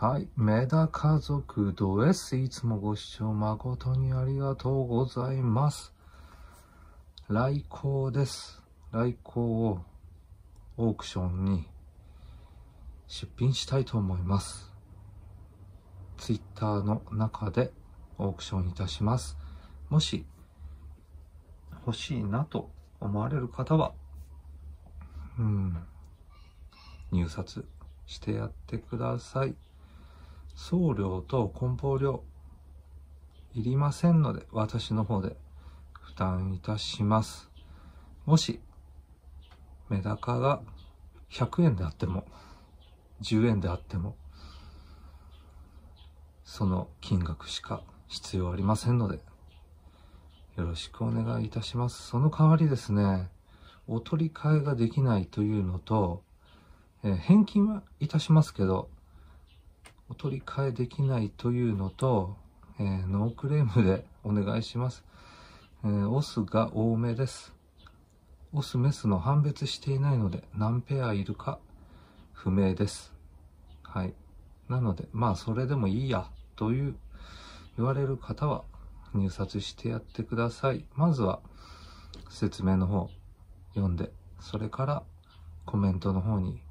はい。メダ家族ドエス。いつもご視聴誠にありがとうございます。来航です。来航をオークションに出品したいと思います。ツイッターの中でオークションいたします。もし欲しいなと思われる方は、うん、入札してやってください。送料と梱包料、いりませんので、私の方で負担いたします。もし、メダカが100円であっても、10円であっても、その金額しか必要ありませんので、よろしくお願いいたします。その代わりですね、お取り替えができないというのと、えー、返金はいたしますけど、お取り替えできないというのと、えー、ノークレームでお願いします。えー、オスが多めです。オス、メスの判別していないので何ペアいるか不明です。はい。なので、まあそれでもいいやという言われる方は入札してやってください。まずは説明の方読んで、それからコメントの方に、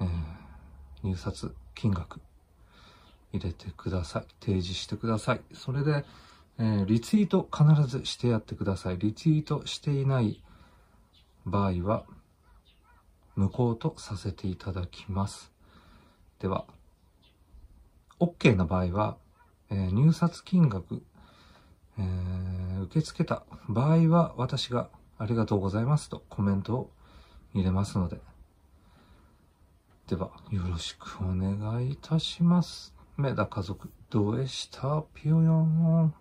えー、入札金額入れてください。提示してください。それで、えー、リツイート必ずしてやってください。リツイートしていない場合は、無効とさせていただきます。では、OK な場合は、えー、入札金額、えー、受け付けた場合は、私がありがとうございますとコメントを入れますので、では、よろしくお願いいたします。メダ家族、どうしたぴよよん。